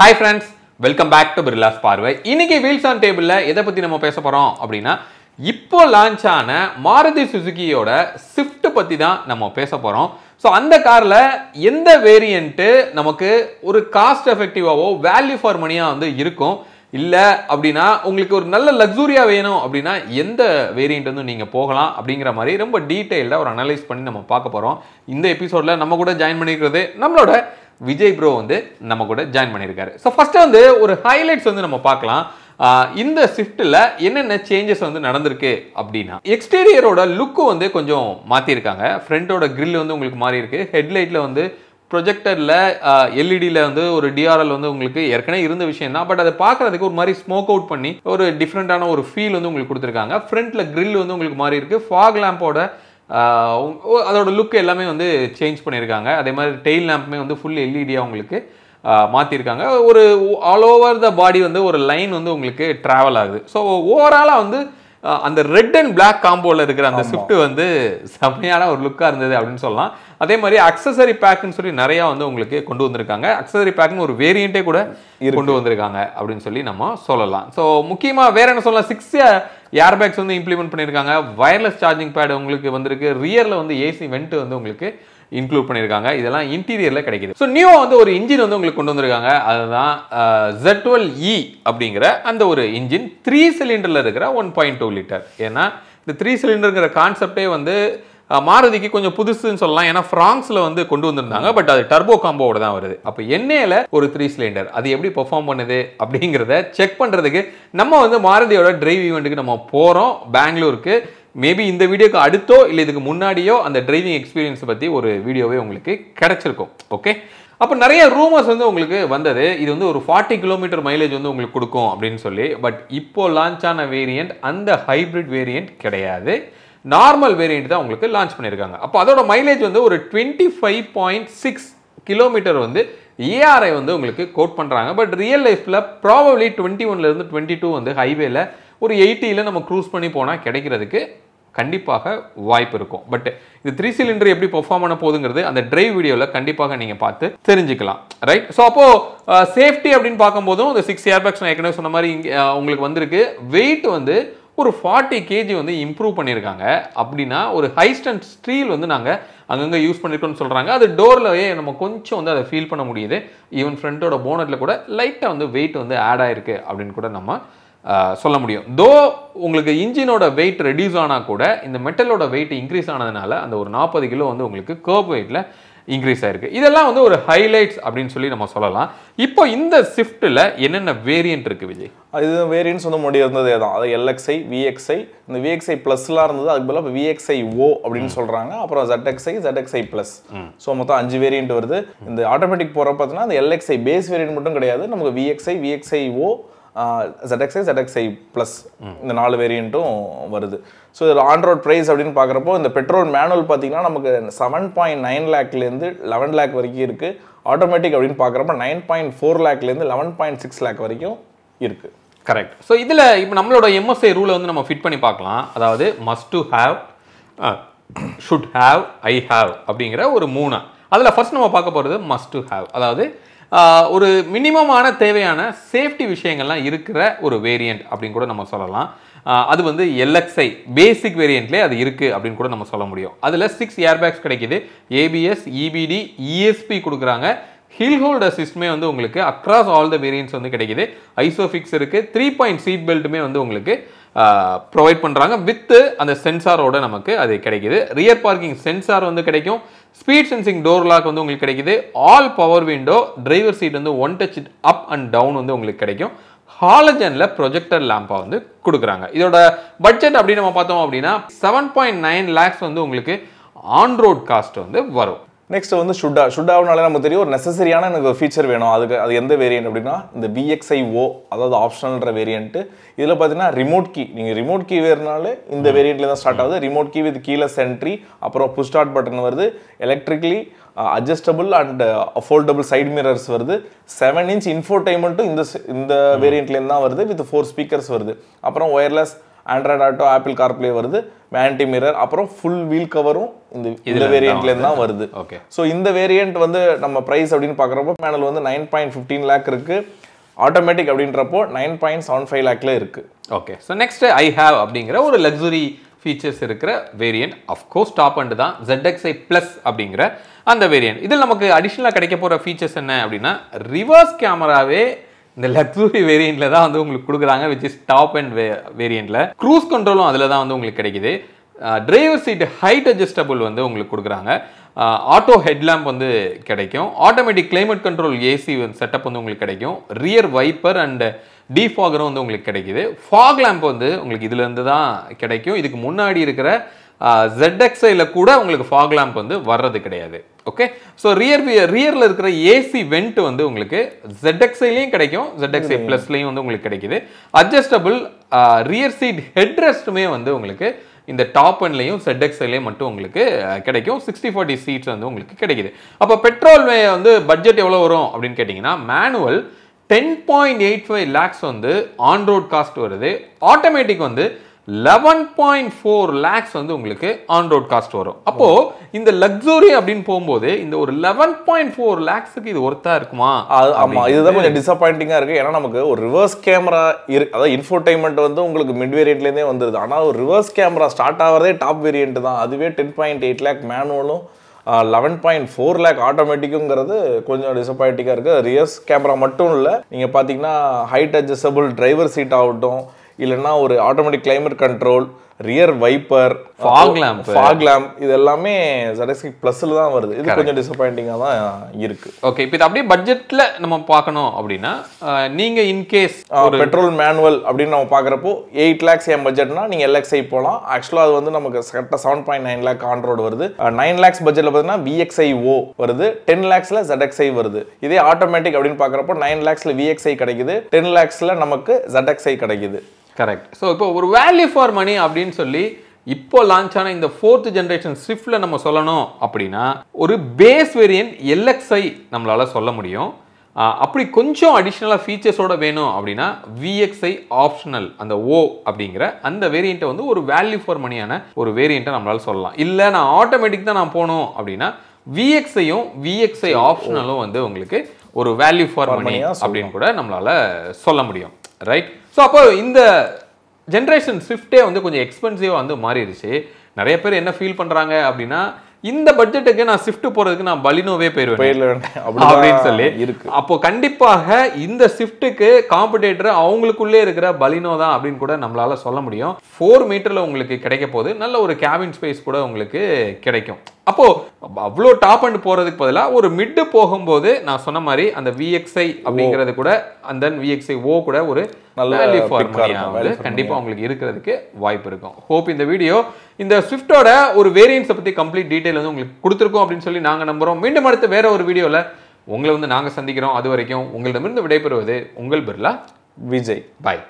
hi friends welcome back to Birlas பார்வை இன்னைக்கு wheels on டேபிளில் எதை பற்றி நம்ம பேச போகிறோம் அப்படின்னா இப்போ லான்ச் ஆன மாருதி சுசுகியோட ஸ்விஃப்ட் பற்றி தான் நம்ம பேச போகிறோம் ஸோ அந்த காரில் எந்த வேரியண்ட்டு நமக்கு ஒரு காஸ்ட் எஃபெக்டிவாகவோ வேல்யூ ஃபார் மணியாக வந்து இருக்கும் இல்லை அப்படின்னா உங்களுக்கு ஒரு நல்ல லக்ஸூரியாக வேணும் அப்படின்னா எந்த வேரியண்ட் வந்து நீங்கள் போகலாம் அப்படிங்கிற மாதிரி ரொம்ப டீட்டெயில்டாக ஒரு அனலைஸ் பண்ணி நம்ம பார்க்க போகிறோம் இந்த எபிசோடில் நம்ம கூட ஜாயின் பண்ணிக்கிறது நம்மளோட விஜய் ப்ரோ வந்து நம்ம கூட ஜாயின் பண்ணியிருக்காரு ஸோ ஃபஸ்ட்டு வந்து ஒரு ஹைலைட்ஸ் வந்து நம்ம பார்க்கலாம் இந்த ஷிஃப்ட்டில் என்னென்ன சேஞ்சஸ் வந்து நடந்திருக்கு அப்படின்னா எக்ஸ்டீரியரோட லுக்கு வந்து கொஞ்சம் மாற்றிருக்காங்க ஃப்ரண்ட்டோட கிரில் வந்து உங்களுக்கு மாறி இருக்கு ஹெட்லைட்டில் வந்து ப்ரொஜெக்டரில் எல்இடியில் e வந்து ஒரு டிஆர்எல் வந்து உங்களுக்கு ஏற்கனவே இருந்த விஷயம் தான் பட் அதை பார்க்குறதுக்கு ஒரு மாதிரி ஸ்மோக் அவுட் பண்ணி ஒரு டிஃப்ரெண்ட்டான ஒரு ஃபீல் வந்து உங்களுக்கு கொடுத்துருக்காங்க ஃப்ரண்ட்டில் கிரில் வந்து உங்களுக்கு மாறி இருக்குது ஃபாக் லேம்போட அதோட லுக் எல்லாமே வந்து சேஞ்ச் பண்ணியிருக்காங்க அதே மாதிரி டெய்ல் லேம்ப்புமே வந்து ஃபுல் எல்இடியாக e உங்களுக்கு மாற்றிருக்காங்க ஒரு ஆல் ஓவர் த பாடி வந்து ஒரு லைன் வந்து உங்களுக்கு ட்ராவல் ஆகுது ஸோ ஓவராலாக வந்து அந்த ரெட் அண்ட் பிளாக் காம்போவில் இருக்கிற அந்த ஸ்விஃப்ட் வந்து செம்மையான ஒரு லுக்காக இருந்தது அப்படின்னு சொல்லலாம் அதே மாதிரி அக்சசரி பேக்குன்னு சொல்லி நிறையா வந்து உங்களுக்கு கொண்டு வந்திருக்காங்க அக்சசரி பேக்குன்னு ஒரு வேரியண்ட்டே கூட கொண்டு வந்திருக்காங்க அப்படின்னு சொல்லி நம்ம சொல்லலாம் ஸோ முக்கியமாக வேற என்ன சொல்லலாம் சிக்ஸ் ஏர் பேக்ஸ் வந்து இம்ப்ளிமெண்ட் பண்ணியிருக்காங்க வயர்லெஸ் சார்ஜிங் பேட் உங்களுக்கு வந்திருக்கு ரியரில் வந்து ஏசி வெண்ட் வந்து உங்களுக்கு இன்க்ளூட் பண்ணியிருக்காங்க இதெல்லாம் இன்டீரியரில் கிடைக்கிது ஸோ நியூ வந்து ஒரு இன்ஜின் வந்து உங்களுக்கு கொண்டு வந்திருக்காங்க அதுதான் ஜெட் டுவெல் இ அப்படிங்கிற அந்த ஒரு இன்ஜின் த்ரீ சிலிண்டரில் இருக்கிற ஒன் பாயிண்ட் டூ லிட்டர் ஏன்னா இந்த த்ரீ சிலிண்டருங்கிற கான்செப்டே வந்து மாருதிக்கு கொஞ்சம் புதுசுன்னு சொல்லலாம் ஏன்னா ஃப்ரான்ஸில் வந்து கொண்டு வந்திருந்தாங்க பட் அது டர்போ காம்போட தான் வருது அப்போ எண்ணெயில் ஒரு த்ரீ சிலிண்டர் அது எப்படி பெர்ஃபார்ம் பண்ணுது அப்படிங்கிறத செக் பண்ணுறதுக்கு நம்ம வந்து மாருதியோட டிரைவ் ஈவெண்ட்டுக்கு நம்ம போகிறோம் பெங்களூருக்கு மேபி இந்த வீடியோக்கு அடுத்தோ இல்லை இதுக்கு முன்னாடியோ அந்த டிரைவிங் எக்ஸ்பீரியன்ஸை பற்றி ஒரு வீடியோவே உங்களுக்கு கிடச்சிருக்கும் ஓகே அப்போ நிறைய ரூமர்ஸ் வந்து உங்களுக்கு வந்தது இது வந்து ஒரு ஃபார்ட்டி கிலோமீட்டர் மைலேஜ் வந்து உங்களுக்கு கொடுக்கும் அப்படின்னு சொல்லி பட் இப்போ லான்ச் ஆன வேரியண்ட் அந்த ஹைப்ரிட் வேரியண்ட் கிடையாது நார்மல் வேரியண்ட் தான் உங்களுக்கு லான்ச் பண்ணியிருக்காங்க அப்போ அதோட மைலேஜ் வந்து ஒரு twenty five point six kilometre வந்து ஏஆர்ஐ வந்து உங்களுக்கு கோட் பண்ணுறாங்க பட் ரியல் லைஃப்பில் ப்ராபப்ளி டுவெண்ட்டி ஒன்லேருந்து டுவெண்ட்டி டூ வந்து ஹைவேல ஒரு எயிட்டியில் நம்ம க்ரூஸ் பண்ணி போனால் கிடைக்கிறதுக்கு கண்டிப்பாக வாய்ப்பு இருக்கும் பட் இது த்ரீ சிலிண்டர் எப்படி பெர்ஃபார்ம் பண்ண போகுதுங்கிறது அந்த டிரைவ் வீடியோவில் கண்டிப்பாக நீங்கள் பார்த்து தெரிஞ்சுக்கலாம் ரைட் ஸோ அப்போது சேஃப்டி அப்படின்னு பார்க்கும்போதும் இந்த சிக்ஸ் ஏர் பேக்ஸ் நான் ஏற்கனவே சொன்ன மாதிரி இங்கே உங்களுக்கு வந்திருக்கு வெயிட் வந்து ஒரு ஃபார்ட்டி கேஜி வந்து இம்ப்ரூவ் பண்ணியிருக்காங்க அப்படின்னா ஒரு ஹைஸ்டன்ட் ஸ்டீல் வந்து நாங்கள் அங்கங்கே யூஸ் பண்ணியிருக்கோம்னு சொல்கிறாங்க அது டோர்லவே நம்ம கொஞ்சம் வந்து அதை ஃபீல் பண்ண முடியுது ஈவன் ஃப்ரண்ட்டோட போனட்டில் கூட லைட்டாக வந்து வெயிட் வந்து ஆட் ஆயிருக்கு அப்படின்னு கூட நம்ம சொல்ல முடியும் தோ உங்களுக்கு இன்ஜினோட வெயிட் ரெடியூஸ் ஆனால் கூட இந்த மெட்டலோட வெயிட் இன்க்ரீஸ் ஆனதுனால அந்த ஒரு நாற்பது கிலோ வந்து உங்களுக்கு கர்ப் வெயிட்டில் இன்க்ரீஸ் ஆயிருக்கு இதெல்லாம் வந்து ஒரு ஹைலைட்ஸ் அப்படின்னு சொல்லி நம்ம சொல்லலாம் இப்போ இந்த ஷிஃப்ட்டில் என்னென்ன வேரியன்ட் இருக்குது விஜய் இது வேரியன்ட்ஸ் வந்து முன்னாடி இருந்ததே தான் அது எல்எக்ஸ்ஐ விஎக்ஸ்ஐ இந்த விஎக்ஸ்ஐ ப்ளஸ்லாம் இருந்தது அதுக்கு பதிலாக விஎக்ஸ்ஐ ஓ அப்படின்னு சொல்கிறாங்க அப்புறம் ஜட்எக்ஸ்ஐ ஜெட்எக்ஸ்ஐ ப்ளஸ் ஸோ மொத்தம் அஞ்சு வேரியன்ட் வருது இந்த ஆட்டோமேட்டிக் போகிற பார்த்தீங்கன்னா அந்த எல்எக்ஸ்ஐ பேஸ் வேரியன்ட் மட்டும் கிடையாது நமக்கு விஎக்ஸ்ஐ விஎக்ஸ்ஐ ஓ ZXI ZXI ப்ளஸ் இந்த நாலு வேரியண்ட்டும் வருது ஸோ இதில் ஆண்ட்ராய்ட் ப்ரைஸ் அப்படின்னு பார்க்குறப்போ இந்த பெட்ரோல் மேனுவல் பார்த்தீங்கன்னா நமக்கு செவன் பாயிண்ட் நைன் லேக்லேருந்து லெவன் லேக் வரைக்கும் இருக்குது ஆட்டோமேட்டிக் அப்படின்னு பார்க்குறப்ப நைன் பாயிண்ட் ஃபோர் லேக்லேருந்து லெவன் பாயிண்ட் சிக்ஸ் லேக் வரைக்கும் இருக்குது கரெக்ட் ஸோ இதில் இப்போ நம்மளோட எம்எஸ்ஐ ரூலை வந்து நம்ம ஃபிட் பண்ணி பார்க்கலாம் அதாவது must to have should have I have அப்படிங்கிற ஒரு மூணு அதில் ஃபர்ஸ்ட் நம்ம பார்க்க போகிறது மஸ்ட் டு ஹாவ் அதாவது ஒரு மினிமமான தேவையான சேஃப்டி விஷயங்கள்லாம் இருக்கிற ஒரு வேரியண்ட் அப்படின்னு கூட நம்ம சொல்லலாம் அது வந்து எல்எக்ஸ்ஐ பேசிக் வேரியண்ட்லேயே அது இருக்குது அப்படின்னு கூட நம்ம சொல்ல முடியும் அதில் சிக்ஸ் ஏர்பேக்ஸ் கிடைக்கிது ஏபிஎஸ் இபிடி இஎஸ்பி கொடுக்குறாங்க ஹில் ஹோல்ட் அசிஸ்ட்மே வந்து உங்களுக்கு அக்ராஸ் ஆல் த வேரியன்ஸ் வந்து கிடைக்கிது ஐசோஃபிக்ஸ் இருக்குது த்ரீ பாயிண்ட் சீட் பெல்ட்டுமே வந்து உங்களுக்கு ப்ரொவைட் பண்ணுறாங்க வித்து அந்த சென்சாரோட நமக்கு அது கிடைக்கிது ரியர் பார்க்கிங் சென்சார் வந்து கிடைக்கும் ஸ்பீட் சென்சிங் டோர் லாக் வந்து உங்களுக்கு கிடைக்குது all power window driver seat வந்து one touch up and down வந்து உங்களுக்கு கிடைக்கும் ஹாலஜனில் ப்ரொஜெக்டர் லேம்பாக வந்து கொடுக்குறாங்க இதோட பட்ஜெட் அப்படின்னு நம்ம பார்த்தோம் அப்படின்னா செவன் பாயிண்ட் நைன் லேக்ஸ் வந்து உங்களுக்கு ஆன்ரோட் காஸ்ட் வந்து வரும் நெக்ஸ்ட் வந்து ஷுட்டா ஷுட்டாவுனாலே நமக்கு தெரியும் ஒரு நெசசரியான எனக்கு ஃபீச்சர் வேணும் அதுக்கு அது எந்த வேரியன்ட் அப்படின்னா இந்த பிஎக்ஸ்ஐ ஓ அதாவது ஆப்ஷனல்ன்ற வேரியண்ட்டு இதில் பார்த்தீங்கன்னா ரிமோட் கீ நீங்கள் ரிமோட் கீ வேறுனாலே இந்த வேரியண்ட்ல தான் ஸ்டார்ட் ஆகுது ரிமோட் கீ வித் கீழே சென்ட்ரி அப்புறம் புஷ் ஸ்டார்ட் பட்டன் வருது electrically adjustable and affordable side mirrors வருது செவன் இன்ச் இன்ஃபோடைமெண்ட்டும் இந்த இந்த வேரியண்ட்லேருந்து தான் வருது வித் ஃபோர் ஸ்பீக்கர்ஸ் வருது அப்புறம் wireless Android Auto Apple CarPlay வருது ஆன்டி மிரர் அப்புறம் ஃபுல் வீல் கவரும் இந்த இதில் வேரியண்ட்லேருந்து தான் வருது ஓகே ஸோ இந்த வேரியண்ட் வந்து நம்ம ப்ரைஸ் அப்படின்னு பார்க்குறப்போ மேனல் வந்து நைன் பாயிண்ட் ஃபிஃப்டீன் லேக் இருக்குது ஆட்டோமேட்டிக் அப்படின்றப்போ நைன் பாயிண்ட் செவன் ஃபைவ் லேக்கில் இருக்குது okay so next I have அப்படிங்கிற ஒரு லக்ஸுரி ஃபீச்சர்ஸ் இருக்கிற வேரியன்ட் அஃப்கோர்ஸ் டாப் அண்ட் தான் ZXI ப்ளஸ் அப்படிங்கிற அந்த வேரியன்ட் இதில் நமக்கு அடிஷ்னலாக கிடைக்க போகிற ஃபீச்சர்ஸ் என்ன அப்படின்னா ரிவர்ஸ் கேமராவே இந்த லக்ஸுரி வேரியண்ட்டில் தான் வந்து உங்களுக்கு கொடுக்குறாங்க விச் இஸ் டாப் அண்ட் வே வேரியண்ட்டில் க்ரூஸ் கண்ட்ரோலும் அதில் தான் வந்து உங்களுக்கு கிடைக்குது டிரைவர் சீட் ஹைட் அட்ஜஸ்டபிள் வந்து உங்களுக்கு கொடுக்குறாங்க ஆட்டோ ஹெட்லாம்ப் வந்து கிடைக்கும் automatic climate control AC setup வந்து உங்களுக்கு கிடைக்கும் ரியர் வைப்பர் அண்ட் டீஃபாகரும் வந்து உங்களுக்கு கிடைக்குது ஃபாக் லேம்ப் வந்து உங்களுக்கு இதுலேருந்து தான் கிடைக்கும் இதுக்கு முன்னாடி இருக்கிற ஜெட்எக்ஸையில் கூட உங்களுக்கு ஃபாக் லேம்ப் வந்து வர்றது கிடையாது ஓகே ஸோ ரியர் ரியரில் இருக்கிற ஏசி வெண்ட் வந்து உங்களுக்கு ஜெட்எக்ஸ்ஐலையும் கிடைக்கும் ஜெட்எக்ஸ்ஐ ப்ளஸ்லையும் வந்து உங்களுக்கு கிடைக்குது அட்ஜஸ்டபிள் ரியர் சீட் ஹெட்ரெஸ்ட்டுமே வந்து உங்களுக்கு இந்த டாப் அண்ட்லையும் செட்எக்ஸ்லையும் மட்டும் உங்களுக்கு கிடைக்கும் சிக்ஸ்டி ஃபார்ட்டி சீட்ஸ் வந்து உங்களுக்கு கிடைக்குது அப்போ பெட்ரோல் வந்து பட்ஜெட் எவ்வளோ வரும் அப்படின்னு கேட்டிங்கன்னா manual ten point eight five lakhs வந்து ஆன் ரோட் காஸ்ட் வருது ஆட்டோமேட்டிக் வந்து லெவன் பாயிண்ட் ஃபோர் லேக்ஸ் வந்து உங்களுக்கு ஆன் ரோட் காஸ்ட் வரும் அப்போது இந்த லக்ஸுரி அப்படின்னு போகும்போது இந்த ஒரு லெவன் பாயிண்ட் ஃபோர் லேக்ஸுக்கு இது ஒர்த்தாக இருக்குமா அது ஆமாம் இதுதான் கொஞ்சம் டிசப்பாயிண்டிங்காக இருக்குது ஏன்னா நமக்கு ஒரு ரிவர்ஸ் கேமரா இரு அதாவது இன்ஃபோர்டைன்மெண்ட் வந்து உங்களுக்கு மிட் வேரியண்ட்லேருந்தே வந்துடுது ஆனால் ஒரு ரிவர்ஸ் கேமரா ஸ்டார்ட் ஆகிறதே டாப் வேரியண்ட் தான் அதுவே டென் பாயிண்ட் எயிட் லேக் மேனுவலும் லெவன் பாயிண்ட் ஃபோர் லேக் ஆட்டோமேட்டிக்குங்கிறது கொஞ்சம் டிசப்பாயிண்டிங்காக இருக்குது ரியர்ஸ் கேமரா மட்டும் இல்லை நீங்கள் பார்த்தீங்கன்னா ஹைட் அட்ஜஸ்டபிள் டிரைவர் சீட் ஆகட்டும் இல்லைன்னா ஒரு automatic climate control rear wiper foglamp இது எல்லாமே சடஸ்கிக் ப்ளஸில் தான் வருது இது கொஞ்சம் டிசப்பாயிண்டிங்காக தான் இருக்குது ஓகே இப்போ இது அப்படியே பட்ஜெட்டில் நம்ம பார்க்கணும் அப்படின்னா நீங்கள் இன்கேஸ் பெட்ரோல் மேனுவல் அப்படின்னு நம்ம பார்க்குறப்போ எயிட் லேக்ஸ் என் பட்ஜெட்னா நீங்கள் எல்எக்ஸ்ஐ போகலாம் ஆக்சுவலாக அது வந்து நமக்கு கரெக்டாக seven point nine lakh on road வருது நைன் லேக்ஸ் பட்ஜெட்டில் பார்த்தீங்கன்னா விஎக்ஸ்ஐ ஓ வருது டென் லேக்ஸில் ஜெட்எக்ஸ்ஐ வருது இதே ஆட்டோமேட்டிக் அப்படின்னு பார்க்குறப்போ நைன் லேக்ஸில் விஎக்ஸ்ஐ கிடைக்குது டென் லேக்ஸில் நமக்கு ஜெட்எக்ஸ்ஐ கிடைக்குது கரெக்ட் ஸோ இப்போ ஒரு வேல்யூ ஃபார் மணி அப்படின்னு சொல்லி இப்போ லான்ச் ஆன இந்த ஃபோர்த் ஜென்ரேஷன் ஸ்விஃப்டில் நம்ம சொல்லணும் அப்படின்னா ஒரு பேஸ் வேரியன்ட் எல்எக்ஸ்ஐ நம்மளால் சொல்ல முடியும் அப்படி கொஞ்சம் அடிஷ்னலாக ஃபீச்சர்ஸோட வேணும் அப்படின்னா விஎக்ஸ்ஐ ஆப்ஷனல் அந்த ஓ அப்படிங்கிற அந்த வேரியண்ட்டை வந்து ஒரு வேல்யூ ஃபார் மணியான ஒரு வேரியண்ட்டை நம்மளால் சொல்லலாம் இல்லை நான் ஆட்டோமேட்டிக் தான் நான் போகணும் அப்படின்னா விஎக்ஸையும் விஎக்ஸ்ஐ ஆப்ஷனலும் வந்து உங்களுக்கு ஒரு வேல்யூ ஃபார் மணி அப்படின்னு கூட நம்மளால் சொல்ல முடியும் ரைட் ஸோ அப்போ இந்த ஜென்ரேஷன் ஸ்விஃப்டே வந்து கொஞ்சம் எக்ஸ்பென்சிவாக வந்து மாறிடுச்சு நிறைய பேர் என்ன ஃபீல் பண்ணுறாங்க அப்படின்னா இந்த பட்ஜெட்டுக்கு நான் ஸ்விஃப்ட் போகிறதுக்கு நான் பலினோவே போயிடுவேன் அப்படின்னு சொல்லி இருக்கு அப்போ கண்டிப்பாக இந்த ஸ்விஃப்ட்டுக்கு காம்படேட்டர் அவங்களுக்குள்ளே இருக்கிற பலினோ தான் அப்படின்னு கூட நம்மளால் சொல்ல முடியும் ஃபோர் மீட்டரில் உங்களுக்கு கிடைக்க போது நல்ல ஒரு கேபின் ஸ்பேஸ் கூட உங்களுக்கு கிடைக்கும் அப்போது அவ்வளோ டாப் அண்ட் போகிறதுக்கு பதிலாக ஒரு மிட்டு போகும்போது நான் சொன்ன மாதிரி அந்த விஎக்ஸ்ஐ அப்படிங்கிறது கூட அந்த தென் விஎக்ஸ்ஐ ஓ கூட ஒரு நல்ல வந்து கண்டிப்பாக அவங்களுக்கு இருக்கிறதுக்கு வாய்ப்பு இருக்கும் ஹோப் இந்த வீடியோ இந்த ஸ்விஃப்டோட ஒரு வேரியன்ஸை பற்றி கம்ப்ளீட் டீட்டெயில் வந்து உங்களுக்கு கொடுத்துருக்கோம் அப்படின்னு சொல்லி நாங்கள் நம்புகிறோம் மீண்டும் அடுத்து வேற ஒரு வீடியோவில் உங்களை வந்து நாங்கள் சந்திக்கிறோம் அது வரைக்கும் உங்களிடமிருந்து விடைபெறுவது உங்கள் பிர்லா விஜய் பாய்